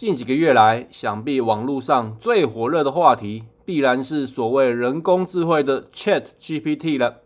近几个月来，想必网络上最火热的话题，必然是所谓人工智慧的 Chat GPT 了。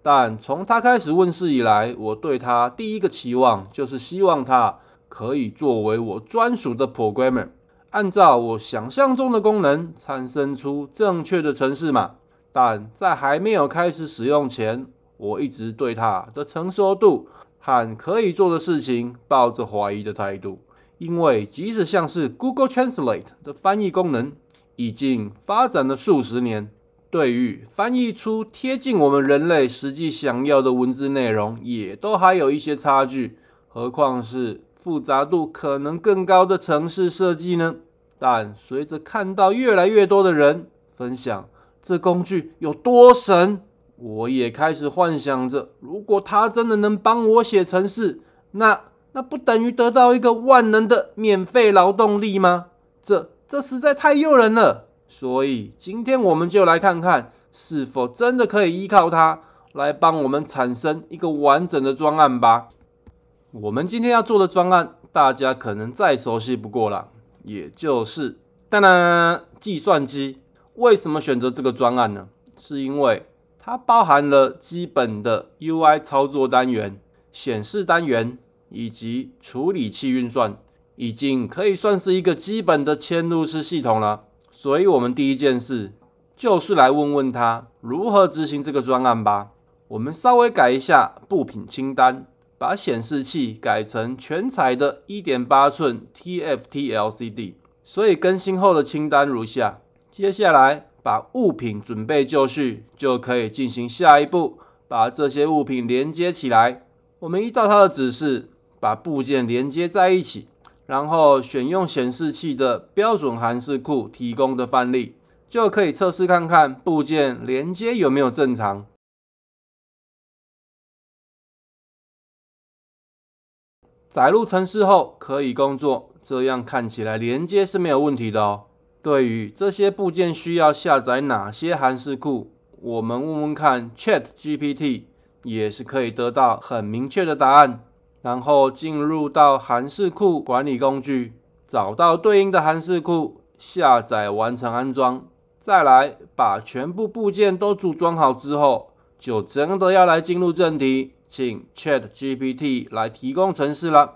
但从它开始问世以来，我对它第一个期望，就是希望它可以作为我专属的 programmer，按照我想象中的功能，产生出正确的程式码。但在还没有开始使用前，我一直对它的成熟度和可以做的事情，抱着怀疑的态度。因为即使像是 Google Translate 的翻译功能，已经发展了数十年，对于翻译出贴近我们人类实际想要的文字内容，也都还有一些差距。何况是复杂度可能更高的城市设计呢？但随着看到越来越多的人分享这工具有多神，我也开始幻想着，如果它真的能帮我写程式，那……那不等于得到一个万能的免费劳动力吗？这这实在太诱人了。所以今天我们就来看看，是否真的可以依靠它来帮我们产生一个完整的专案吧。我们今天要做的专案，大家可能再熟悉不过了，也就是当然，计算机。为什么选择这个专案呢？是因为它包含了基本的 UI 操作单元、显示单元。以及处理器运算已经可以算是一个基本的嵌入式系统了，所以我们第一件事就是来问问他如何执行这个专案吧。我们稍微改一下布品清单，把显示器改成全彩的1.8寸 TFT LCD。所以更新后的清单如下。接下来把物品准备就绪，就可以进行下一步，把这些物品连接起来。我们依照他的指示。把部件连接在一起，然后选用显示器的标准函数库提供的范例，就可以测试看看部件连接有没有正常。载入程式后可以工作，这样看起来连接是没有问题的哦。对于这些部件需要下载哪些函数库，我们问问看 Chat GPT，也是可以得到很明确的答案。然后进入到韩式库管理工具，找到对应的韩式库，下载完成安装。再来把全部部件都组装好之后，就真的要来进入正题，请 Chat GPT 来提供程式了。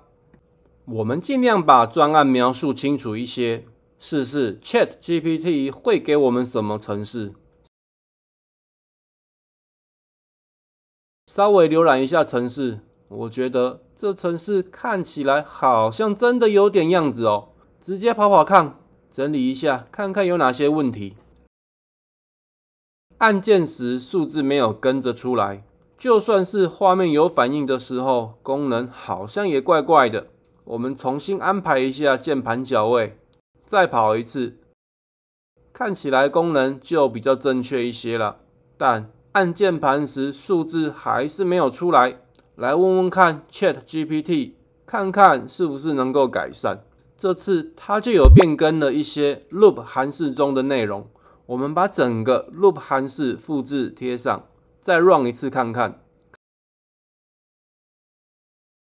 我们尽量把专案描述清楚一些，试试 Chat GPT 会给我们什么程式？稍微浏览一下程式。我觉得这城市看起来好像真的有点样子哦。直接跑跑看，整理一下，看看有哪些问题。按键时数字没有跟着出来，就算是画面有反应的时候，功能好像也怪怪的。我们重新安排一下键盘脚位，再跑一次，看起来功能就比较正确一些了。但按键盘时数字还是没有出来。来问问看 Chat GPT，看看是不是能够改善。这次它就有变更了一些 loop 函数中的内容。我们把整个 loop 函数复制贴上，再 run 一次看看。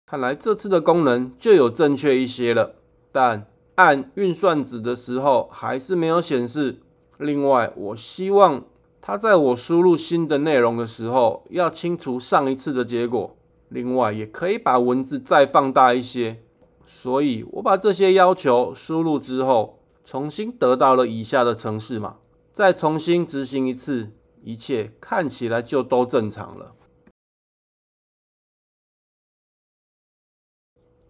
看来这次的功能就有正确一些了，但按运算子的时候还是没有显示。另外，我希望它在我输入新的内容的时候，要清除上一次的结果。另外，也可以把文字再放大一些。所以，我把这些要求输入之后，重新得到了以下的程式码。再重新执行一次，一切看起来就都正常了。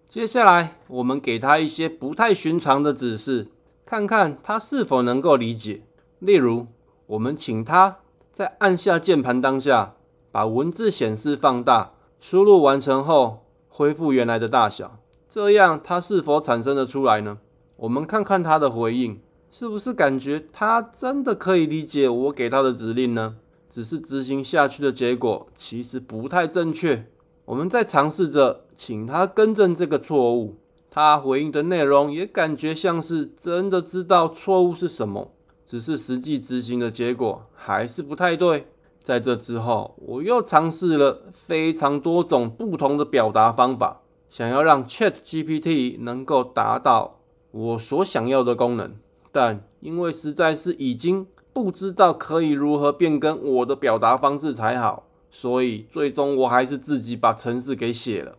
接下来，我们给他一些不太寻常的指示，看看他是否能够理解。例如，我们请他在按下键盘当下，把文字显示放大。输入完成后，恢复原来的大小，这样它是否产生了出来呢？我们看看它的回应，是不是感觉它真的可以理解我给它的指令呢？只是执行下去的结果其实不太正确。我们再尝试着请它更正这个错误，它回应的内容也感觉像是真的知道错误是什么，只是实际执行的结果还是不太对。在这之后，我又尝试了非常多种不同的表达方法，想要让 Chat GPT 能够达到我所想要的功能。但因为实在是已经不知道可以如何变更我的表达方式才好，所以最终我还是自己把程式给写了。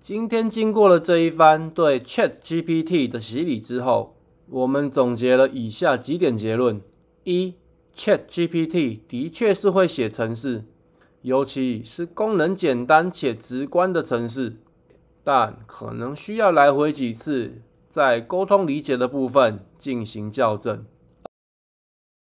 今天经过了这一番对 Chat GPT 的洗礼之后，我们总结了以下几点结论：一、Chat GPT 的确是会写程式，尤其是功能简单且直观的程式，但可能需要来回几次，在沟通理解的部分进行校正。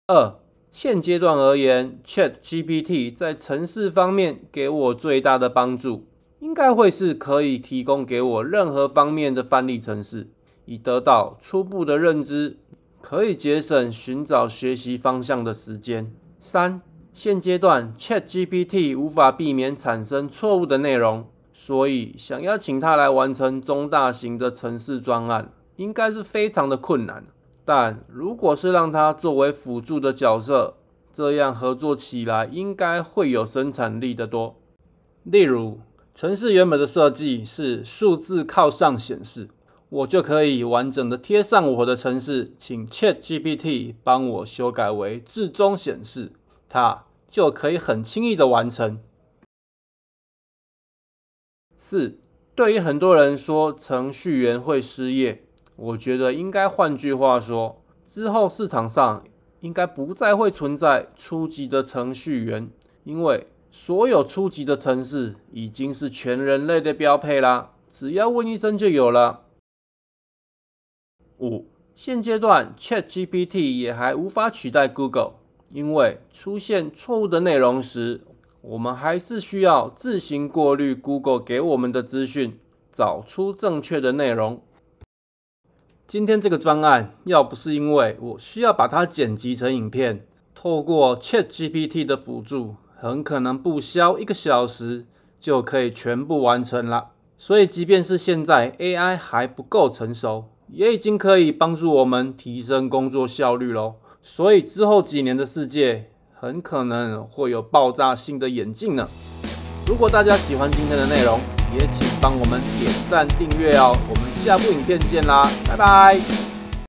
二、现阶段而言，Chat GPT 在程式方面给我最大的帮助，应该会是可以提供给我任何方面的范例程式。以得到初步的认知，可以节省寻找学习方向的时间。三，现阶段 Chat GPT 无法避免产生错误的内容，所以想邀请它来完成中大型的城市专案，应该是非常的困难。但如果是让它作为辅助的角色，这样合作起来应该会有生产力的多。例如，城市原本的设计是数字靠上显示。我就可以完整的贴上我的城市，请 Chat GPT 帮我修改为至中显示，它就可以很轻易的完成。四，对于很多人说程序员会失业，我觉得应该换句话说，之后市场上应该不再会存在初级的程序员，因为所有初级的城市已经是全人类的标配啦，只要问一声就有了。五，现阶段 Chat GPT 也还无法取代 Google，因为出现错误的内容时，我们还是需要自行过滤 Google 给我们的资讯，找出正确的内容。今天这个专案，要不是因为我需要把它剪辑成影片，透过 Chat GPT 的辅助，很可能不消一个小时就可以全部完成了。所以，即便是现在 AI 还不够成熟。也已经可以帮助我们提升工作效率喽，所以之后几年的世界很可能会有爆炸性的演进呢。如果大家喜欢今天的内容，也请帮我们点赞订阅哦。我们下部影片见啦，拜拜。